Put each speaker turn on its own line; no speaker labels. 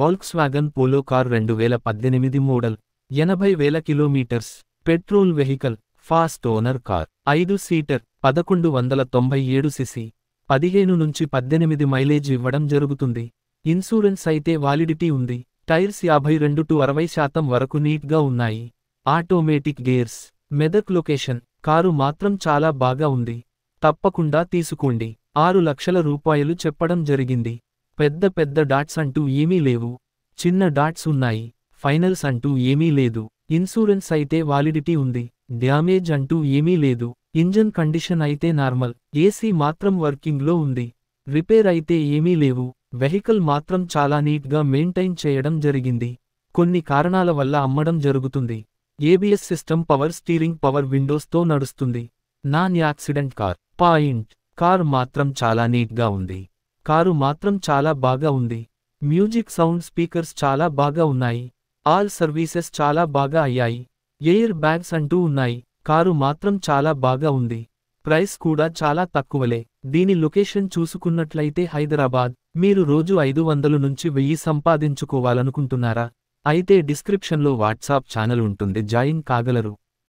వాల్క్స్వాగన్ polo car రెండు వేల పద్దెనిమిది మోడల్ ఎనభై వేల kilometres petrol vehicle first owner car ఐదు సీటర్ పదకొండు వందల తొంభై ఏడు సిసి పదిహేను నుంచి పద్దెనిమిది మైలేజ్ ఇవ్వడం జరుగుతుంది ఇన్సూరెన్స్ అయితే వాలిడిటీ ఉంది టైర్స్ యాభై రెండు టు అరవై శాతం వరకు నీట్గా ఉన్నాయి automatic gears Medak location car మాత్రం చాలా బాగా ఉంది తప్పకుండా తీసుకోండి ఆరు లక్షల రూపాయలు చెప్పడం జరిగింది పెద్ద పెద్ద డాట్స్ అంటూ ఏమీ లేవు చిన్న డాట్స్ ఉన్నాయి ఫైనల్స్ అంటూ ఏమీ లేదు ఇన్సూరెన్స్ అయితే వాలిడిటీ ఉంది డ్యామేజ్ అంటూ ఏమీ లేదు ఇంజన్ కండిషన్ అయితే నార్మల్ ఏసీ మాత్రం వర్కింగ్లో ఉంది రిపేర్ అయితే ఏమీ లేవు వెహికల్ మాత్రం చాలా నీట్గా మెయింటైన్ చేయడం జరిగింది కొన్ని కారణాల వల్ల అమ్మడం జరుగుతుంది ABS system power steering power విండోస్తో నడుస్తుంది non accident car point car మాత్రం చాలా నీట్గా ఉంది కారు మాత్రం చాలా బాగా ఉంది మ్యూజిక్ సౌండ్ స్పీకర్స్ చాలా బాగా ఉన్నాయి ఆల్ సర్వీసెస్ చాలా బాగా అయ్యాయి ఎయిర్ బ్యాగ్స్ అంటూ ఉన్నాయి కారు మాత్రం చాలా బాగా ఉంది ప్రైస్ కూడా చాలా తక్కువలే దీని లొకేషన్ చూసుకున్నట్లయితే హైదరాబాద్ మీరు రోజు ఐదు వందలు నుంచి వెయ్యి సంపాదించుకోవాలనుకుంటున్నారా అయితే డిస్క్రిప్షన్లో వాట్సాప్ ఛానల్ ఉంటుంది జాయిన్ కాగలరు